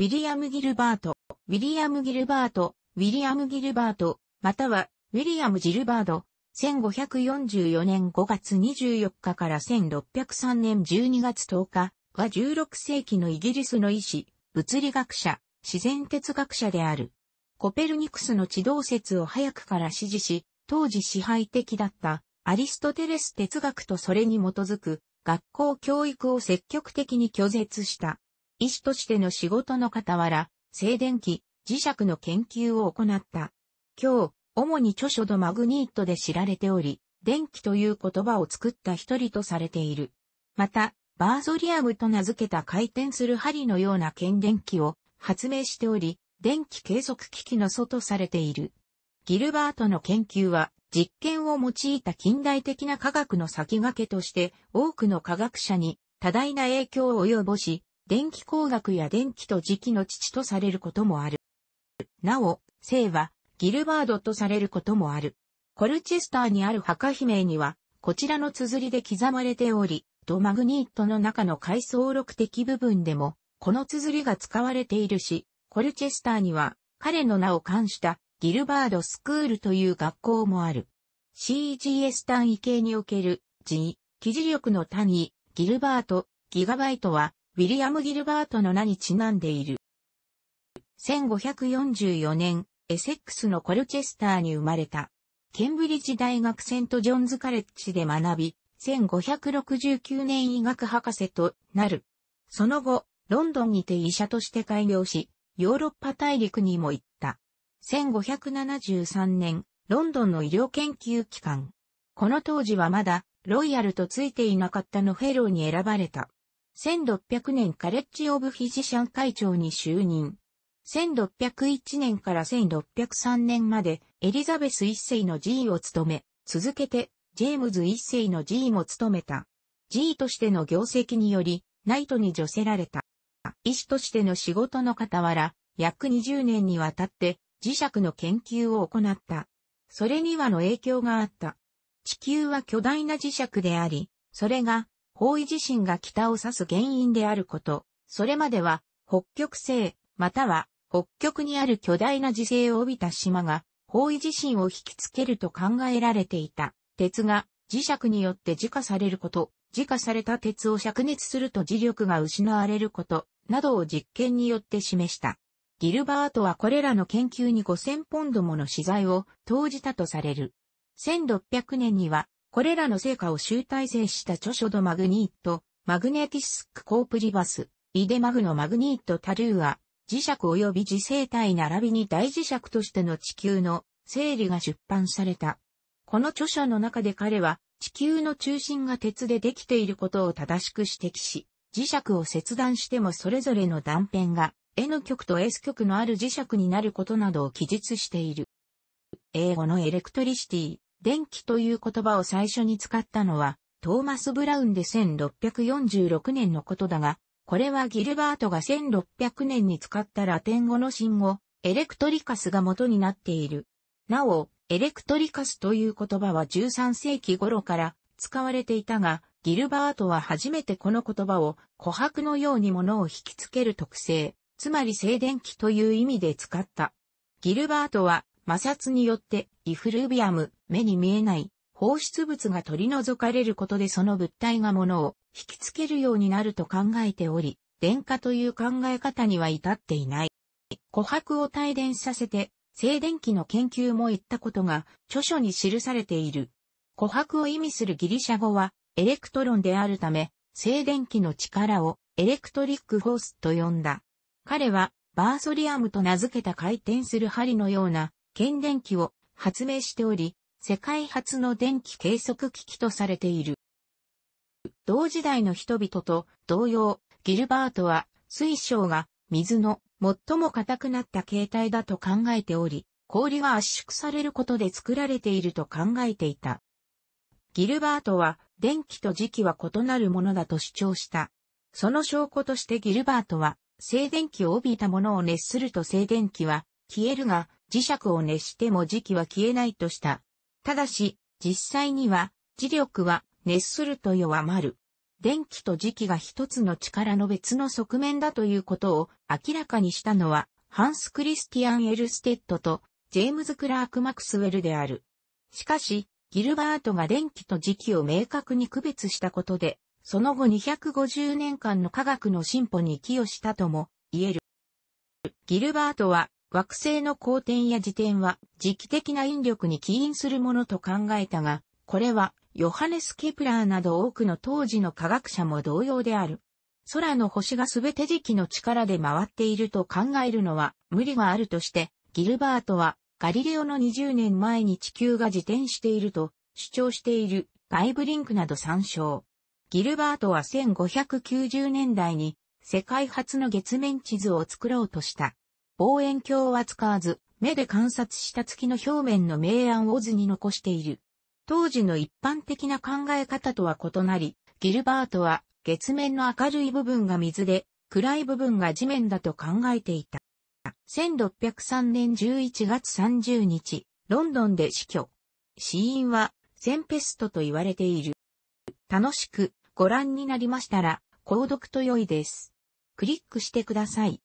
ウィリアム・ギルバート、ウィリアム・ギルバート、ウィリアム・ギルバート、または、ウィリアム・ジルバード、1544年5月24日から1603年12月10日は16世紀のイギリスの医師、物理学者、自然哲学者である。コペルニクスの地動説を早くから支持し、当時支配的だったアリストテレス哲学とそれに基づく学校教育を積極的に拒絶した。医師としての仕事の傍ら、静電気、磁石の研究を行った。今日、主に著書ドマグニートで知られており、電気という言葉を作った一人とされている。また、バーゾリアムと名付けた回転する針のような剣電器を発明しており、電気計測機器の祖とされている。ギルバートの研究は、実験を用いた近代的な科学の先駆けとして、多くの科学者に多大な影響を及ぼし、電気工学や電気と磁気の父とされることもある。なお、姓は、ギルバードとされることもある。コルチェスターにある墓碑名には、こちらの綴りで刻まれており、ドマグニットの中の階層録的部分でも、この綴りが使われているし、コルチェスターには、彼の名を冠したギルバードスクールという学校もある。CGS 単位系における G、記事力の単位、ギルバート、ギガバイトは、ウィリアム・ギルバートの名にちなんでいる。1544年、エセックスのコルチェスターに生まれた。ケンブリッジ大学セント・ジョンズ・カレッジで学び、1569年医学博士となる。その後、ロンドンにて医者として開業し、ヨーロッパ大陸にも行った。1573年、ロンドンの医療研究機関。この当時はまだ、ロイヤルとついていなかったのフェローに選ばれた。1600年カレッジ・オブ・フィジシャン会長に就任。1601年から1603年までエリザベス一世の G を務め、続けてジェームズ一世の G も務めた。G としての業績により、ナイトに助せられた。医師としての仕事の傍ら、約20年にわたって磁石の研究を行った。それにはの影響があった。地球は巨大な磁石であり、それが方位地震が北を指す原因であること、それまでは北極星、または北極にある巨大な磁性を帯びた島が方位地震を引きつけると考えられていた。鉄が磁石によって磁化されること、磁化された鉄を灼熱すると磁力が失われること、などを実験によって示した。ギルバートはこれらの研究に5000ポンドもの資材を投じたとされる。1600年にはこれらの成果を集大成した著書ドマグニット、マグネティスクコープリバス、イデマグのマグニットタルーア、磁石及び磁性体並びに大磁石としての地球の整理が出版された。この著書の中で彼は地球の中心が鉄でできていることを正しく指摘し、磁石を切断してもそれぞれの断片が N 極と S 極のある磁石になることなどを記述している。英語のエレクトリシティ、電気という言葉を最初に使ったのは、トーマス・ブラウンで1646年のことだが、これはギルバートが1600年に使ったラテン語の信号、エレクトリカスが元になっている。なお、エレクトリカスという言葉は13世紀頃から使われていたが、ギルバートは初めてこの言葉を琥珀のように物を引きつける特性、つまり静電気という意味で使った。ギルバートは摩擦によってイフルビアム、目に見えない放出物が取り除かれることでその物体が物を引きつけるようになると考えており、電化という考え方には至っていない。琥珀を帯電させて、静電気の研究も言ったことが著書に記されている。琥珀を意味するギリシャ語はエレクトロンであるため、静電気の力をエレクトリックフォースと呼んだ。彼はバーソリアムと名付けた回転する針のような検電器を発明しており、世界初の電気計測機器とされている。同時代の人々と同様、ギルバートは水晶が水の最も硬くなった形態だと考えており、氷が圧縮されることで作られていると考えていた。ギルバートは電気と磁気は異なるものだと主張した。その証拠としてギルバートは静電気を帯びたものを熱すると静電気は消えるが磁石を熱しても磁気は消えないとした。ただし、実際には、磁力は熱すると弱まる。電気と磁気が一つの力の別の側面だということを明らかにしたのは、ハンス・クリスティアン・エルステッドとジェームズ・クラーク・マクスウェルである。しかし、ギルバートが電気と磁気を明確に区別したことで、その後250年間の科学の進歩に寄与したとも言える。ギルバートは惑星の公転や自転は磁気的な引力に起因するものと考えたが、これはヨハネス・ケプラーなど多くの当時の科学者も同様である。空の星がすべて磁気の力で回っていると考えるのは無理があるとして、ギルバートはガリレオの20年前に地球が自転していると主張している外イブリンクなど参照。ギルバートは1590年代に世界初の月面地図を作ろうとした。望遠鏡は使わず、目で観察した月の表面の明暗を図に残している。当時の一般的な考え方とは異なり、ギルバートは月面の明るい部分が水で、暗い部分が地面だと考えていた。1603年11月30日、ロンドンで死去。死因は、センペストと言われている。楽しくご覧になりましたら、購読と良いです。クリックしてください。